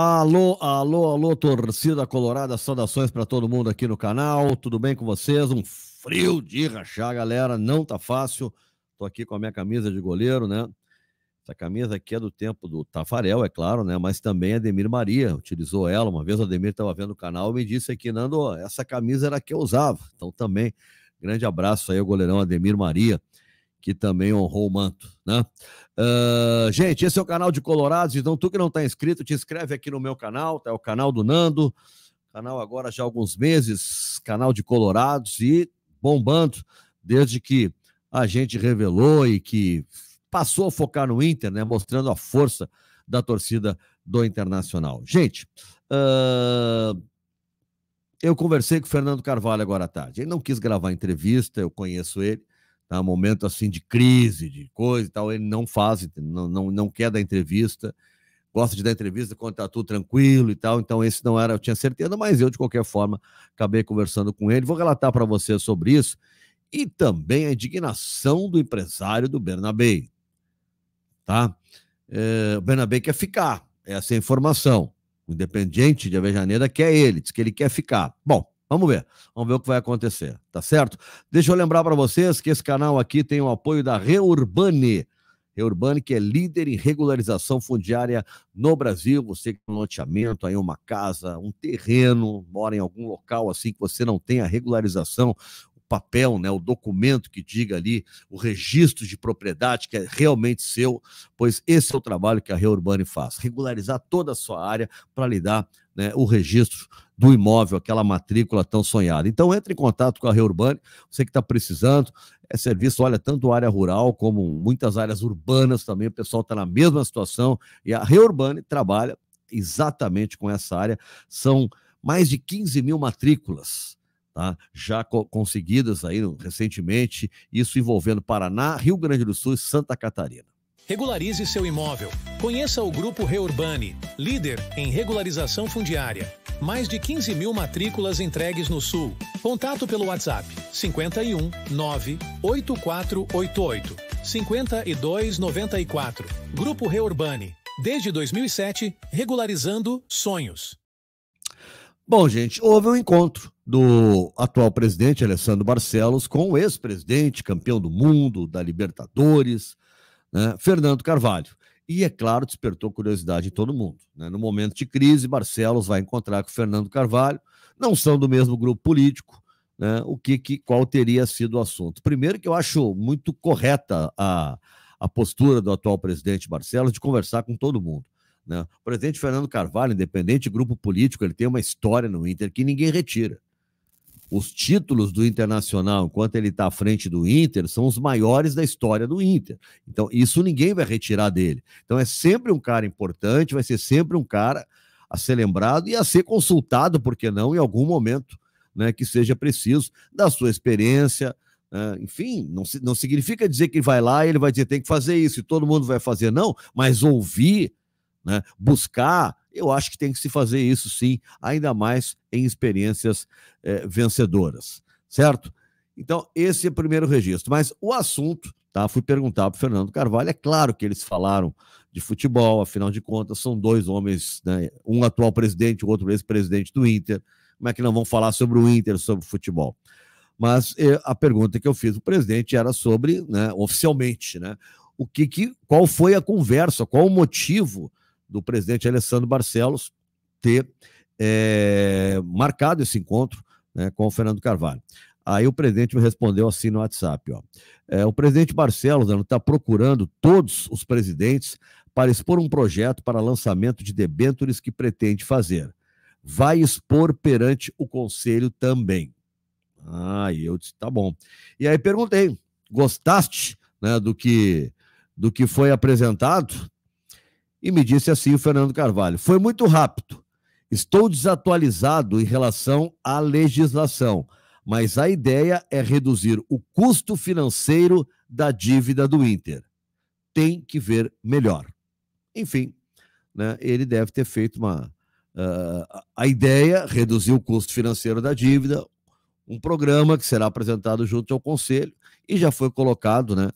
Alô, alô, alô, torcida colorada, saudações para todo mundo aqui no canal. Tudo bem com vocês? Um frio de rachar, galera, não tá fácil. Tô aqui com a minha camisa de goleiro, né? Essa camisa aqui é do tempo do Tafarel, é claro, né? Mas também é a Demir Maria utilizou ela. Uma vez o Demir estava vendo o canal e me disse aqui, Nando, essa camisa era a que eu usava. Então também, grande abraço aí ao goleirão Ademir Maria que também honrou o manto, né? Uh, gente, esse é o canal de Colorados, então tu que não está inscrito, te inscreve aqui no meu canal, tá? É o canal do Nando, canal agora já há alguns meses, canal de Colorados e bombando desde que a gente revelou e que passou a focar no Inter, né? Mostrando a força da torcida do Internacional. Gente, uh, eu conversei com o Fernando Carvalho agora à tarde. Ele não quis gravar entrevista, eu conheço ele tá? momento assim de crise, de coisa e tal, ele não faz, não, não, não quer dar entrevista, gosta de dar entrevista, tá tudo tranquilo e tal, então esse não era, eu tinha certeza, mas eu, de qualquer forma, acabei conversando com ele, vou relatar para você sobre isso, e também a indignação do empresário do Bernabé, tá? É, o Bernabé quer ficar, essa é a informação, o Independiente de Avejaneira quer ele, diz que ele quer ficar. Bom, Vamos ver, vamos ver o que vai acontecer, tá certo? Deixa eu lembrar para vocês que esse canal aqui tem o apoio da Reurbane. Reurbane, que é líder em regularização fundiária no Brasil. Você que tem um loteamento, aí uma casa, um terreno, mora em algum local assim que você não tem a regularização, o papel, né, o documento que diga ali o registro de propriedade que é realmente seu, pois esse é o trabalho que a Reurbane faz, regularizar toda a sua área para lhe dar né, o registro do imóvel, aquela matrícula tão sonhada. Então, entre em contato com a Reurbane, você que está precisando, é serviço, olha, tanto área rural como muitas áreas urbanas também, o pessoal está na mesma situação, e a Reurbane trabalha exatamente com essa área, são mais de 15 mil matrículas, tá? já co conseguidas aí recentemente, isso envolvendo Paraná, Rio Grande do Sul e Santa Catarina. Regularize seu imóvel. Conheça o Grupo Reurbani, líder em regularização fundiária. Mais de 15 mil matrículas entregues no Sul. Contato pelo WhatsApp 51 9 8488 5294. Grupo Reurbani. Desde 2007, regularizando sonhos. Bom, gente, houve um encontro do atual presidente Alessandro Barcelos com o ex-presidente, campeão do mundo, da Libertadores, né? Fernando Carvalho. E, é claro, despertou curiosidade em todo mundo. Né? No momento de crise, Barcelos vai encontrar com Fernando Carvalho, não são do mesmo grupo político, né? o que, que, qual teria sido o assunto. Primeiro, que eu acho muito correta a, a postura do atual presidente Barcelos de conversar com todo mundo. Né? O presidente Fernando Carvalho, independente de grupo político, ele tem uma história no Inter que ninguém retira os títulos do Internacional, enquanto ele está à frente do Inter, são os maiores da história do Inter. Então, isso ninguém vai retirar dele. Então, é sempre um cara importante, vai ser sempre um cara a ser lembrado e a ser consultado, por que não, em algum momento né, que seja preciso, da sua experiência. Né. enfim, não, não significa dizer que vai lá e ele vai dizer tem que fazer isso e todo mundo vai fazer, não, mas ouvir, né, buscar eu acho que tem que se fazer isso sim, ainda mais em experiências eh, vencedoras, certo? Então, esse é o primeiro registro. Mas o assunto, tá? Fui perguntar para o Fernando Carvalho. É claro que eles falaram de futebol, afinal de contas, são dois homens, né? um atual presidente, o outro ex-presidente do Inter. Como é que não vão falar sobre o Inter, sobre o futebol? Mas eh, a pergunta que eu fiz o presidente era sobre, né, oficialmente, né? O que, que qual foi a conversa, qual o motivo do presidente Alessandro Barcelos ter é, marcado esse encontro né, com o Fernando Carvalho. Aí o presidente me respondeu assim no WhatsApp: ó, é, o presidente Barcelos está procurando todos os presidentes para expor um projeto para lançamento de debêntures que pretende fazer. Vai expor perante o conselho também. Aí ah, eu disse: tá bom. E aí perguntei: gostaste né, do, que, do que foi apresentado? E me disse assim o Fernando Carvalho: foi muito rápido. Estou desatualizado em relação à legislação, mas a ideia é reduzir o custo financeiro da dívida do Inter. Tem que ver melhor. Enfim, né, ele deve ter feito uma. Uh, a ideia, reduzir o custo financeiro da dívida, um programa que será apresentado junto ao Conselho e já foi colocado né,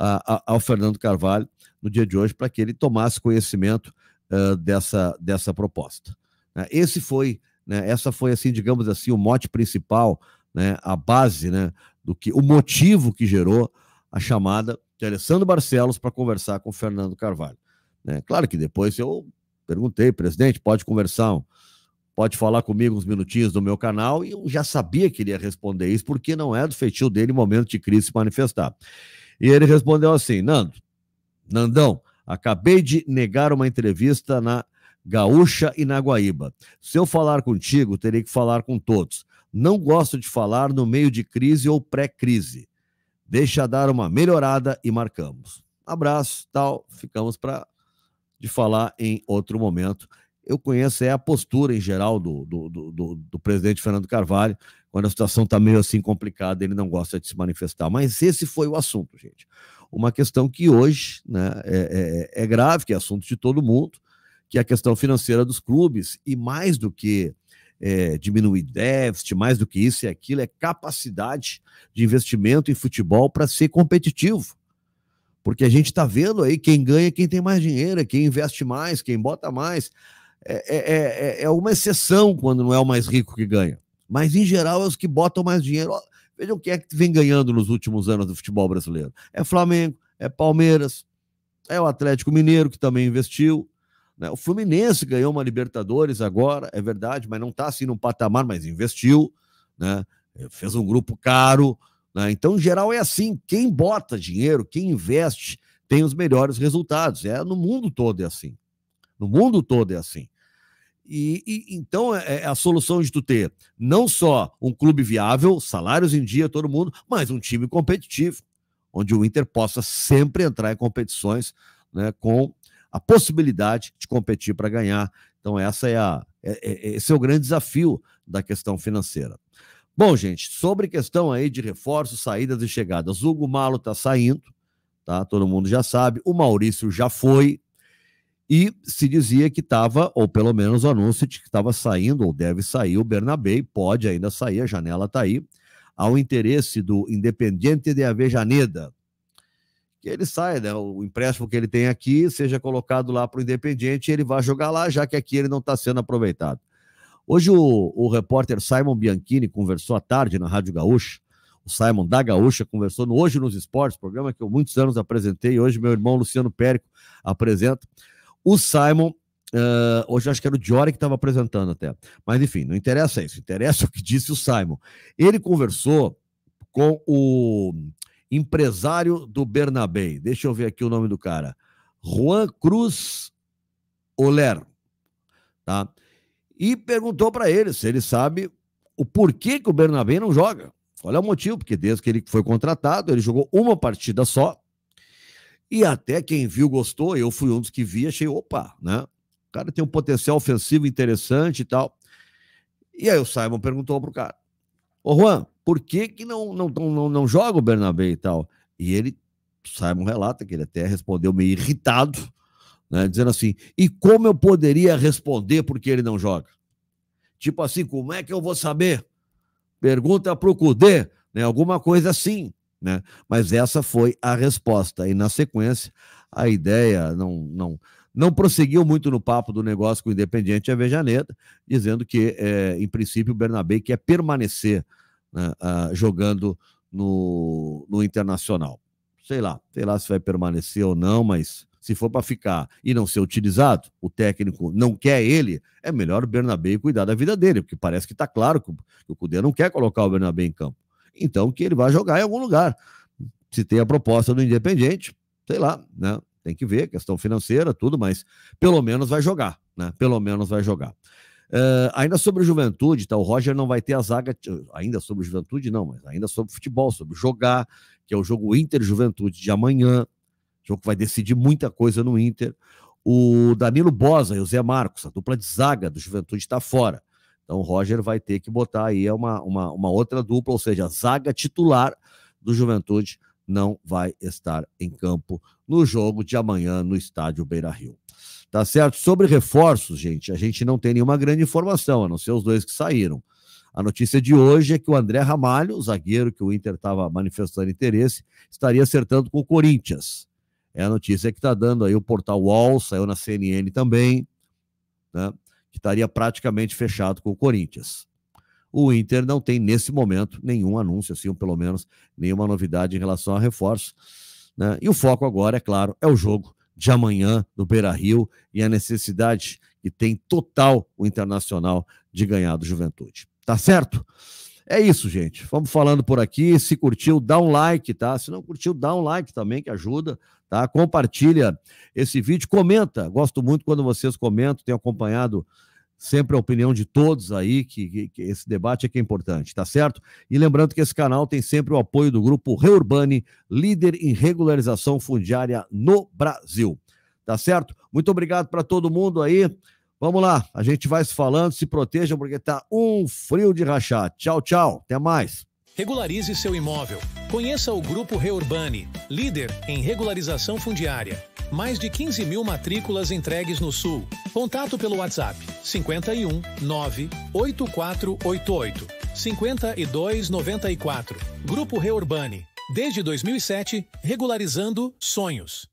a, a, ao Fernando Carvalho no dia de hoje para que ele tomasse conhecimento uh, dessa, dessa proposta. Né? Esse foi, né, essa foi assim, digamos assim, o mote principal, né, a base, né, do que o motivo que gerou a chamada de Alessandro Barcelos para conversar com o Fernando Carvalho. Né? Claro que depois eu perguntei, presidente, pode conversar, pode falar comigo uns minutinhos do meu canal, e eu já sabia que ele ia responder isso, porque não é do feitio dele momento de crise se manifestar. E ele respondeu assim: Nando, Nandão, acabei de negar uma entrevista na Gaúcha e na Guaíba. Se eu falar contigo, terei que falar com todos. Não gosto de falar no meio de crise ou pré-crise. Deixa dar uma melhorada e marcamos. Abraço, tal. Ficamos para de falar em outro momento. Eu conheço é a postura em geral do, do, do, do, do presidente Fernando Carvalho. Quando a situação está meio assim complicada, ele não gosta de se manifestar. Mas esse foi o assunto, gente. Uma questão que hoje né, é, é, é grave, que é assunto de todo mundo, que é a questão financeira dos clubes. E mais do que é, diminuir déficit, mais do que isso e aquilo, é capacidade de investimento em futebol para ser competitivo. Porque a gente está vendo aí quem ganha, quem tem mais dinheiro, quem investe mais, quem bota mais. É, é, é, é uma exceção quando não é o mais rico que ganha mas em geral é os que botam mais dinheiro. Vejam o que é que vem ganhando nos últimos anos do futebol brasileiro. É Flamengo, é Palmeiras, é o Atlético Mineiro que também investiu. Né? O Fluminense ganhou uma Libertadores agora, é verdade, mas não está assim num patamar, mas investiu, né? Eh, fez um grupo caro. Né? Então, em geral, é assim: quem bota dinheiro, quem investe, tem os melhores resultados. É no mundo todo é assim. No mundo todo é assim. E, e, então é, é a solução de tu ter não só um clube viável, salários em dia, todo mundo, mas um time competitivo, onde o Inter possa sempre entrar em competições né, com a possibilidade de competir para ganhar. Então, essa é a, é, é, esse é o grande desafio da questão financeira. Bom, gente, sobre questão aí de reforços, saídas e chegadas, Hugo Malo está saindo, tá? Todo mundo já sabe, o Maurício já foi, e se dizia que estava, ou pelo menos o anúncio de que estava saindo, ou deve sair o Bernabé, pode ainda sair, a janela está aí, ao interesse do Independiente de Avejaneda. Que ele saia, né, o empréstimo que ele tem aqui seja colocado lá para o Independiente e ele vai jogar lá, já que aqui ele não está sendo aproveitado. Hoje o, o repórter Simon Bianchini conversou à tarde na Rádio Gaúcha, o Simon da Gaúcha, conversou no Hoje nos Esportes, programa que eu muitos anos apresentei, hoje meu irmão Luciano Périco apresenta. O Simon Uh, hoje acho que era o Diori que estava apresentando até. Mas enfim, não interessa isso. Interessa o que disse o Simon. Ele conversou com o empresário do Bernabé. Deixa eu ver aqui o nome do cara. Juan Cruz Oler. Tá? E perguntou para ele se ele sabe o porquê que o Bernabé não joga. Qual é o motivo? Porque desde que ele foi contratado, ele jogou uma partida só e até quem viu gostou, eu fui um dos que vi, achei, opa, né? O cara tem um potencial ofensivo interessante e tal. E aí o Simon perguntou pro cara: Ô Juan, por que que não, não, não, não joga o Bernabé e tal? E ele, Simon relata que ele até respondeu meio irritado, né? Dizendo assim: e como eu poderia responder porque ele não joga? Tipo assim, como é que eu vou saber? Pergunta pro Cudê, né? Alguma coisa assim. Né? Mas essa foi a resposta. E na sequência, a ideia não, não, não prosseguiu muito no papo do negócio com o Independiente Vejaneta, dizendo que, é, em princípio, o Bernabé quer permanecer né, ah, jogando no, no Internacional. Sei lá, sei lá se vai permanecer ou não, mas se for para ficar e não ser utilizado, o técnico não quer ele, é melhor o Bernabé cuidar da vida dele, porque parece que está claro que o Cudê não quer colocar o Bernabé em campo então que ele vai jogar em algum lugar. Se tem a proposta do Independente, sei lá, né? Tem que ver, questão financeira, tudo, mas pelo menos vai jogar, né? Pelo menos vai jogar. Uh, ainda sobre juventude, tá? O Roger não vai ter a zaga, ainda sobre juventude, não, mas ainda sobre futebol, sobre jogar, que é o jogo Inter-Juventude de amanhã, jogo que vai decidir muita coisa no Inter. O Danilo Bosa e o Zé Marcos, a dupla de zaga do Juventude, está fora. Então o Roger vai ter que botar aí é uma, uma, uma outra dupla, ou seja, a zaga titular do Juventude não vai estar em campo no jogo de amanhã no estádio Beira Rio. Tá certo? Sobre reforços, gente, a gente não tem nenhuma grande informação, a não ser os dois que saíram. A notícia de hoje é que o André Ramalho, zagueiro que o Inter estava manifestando interesse, estaria acertando com o Corinthians. É a notícia que está dando aí o portal UOL, saiu na CNN também. Né? que estaria praticamente fechado com o Corinthians. O Inter não tem, nesse momento, nenhum anúncio, assim, ou pelo menos nenhuma novidade em relação a reforço. Né? E o foco agora, é claro, é o jogo de amanhã no Beira Rio e a necessidade que tem total o Internacional de ganhar do Juventude. Tá certo? É isso, gente. Vamos falando por aqui. Se curtiu, dá um like, tá? Se não curtiu, dá um like também, que ajuda, tá? Compartilha esse vídeo, comenta. Gosto muito quando vocês comentam, tenho acompanhado sempre a opinião de todos aí, que, que, que, esse debate é que é importante, tá certo? E lembrando que esse canal tem sempre o apoio do grupo Reurbani, líder em regularização fundiária no Brasil, tá certo? Muito obrigado para todo mundo aí. Vamos lá, a gente vai se falando, se protejam porque tá um frio de rachar. Tchau, tchau, até mais. Regularize seu imóvel. Conheça o Grupo Reurbani, líder em regularização fundiária. Mais de 15 mil matrículas entregues no Sul. Contato pelo WhatsApp 51 98488 5294. Grupo Reurbani. Desde 2007, regularizando sonhos.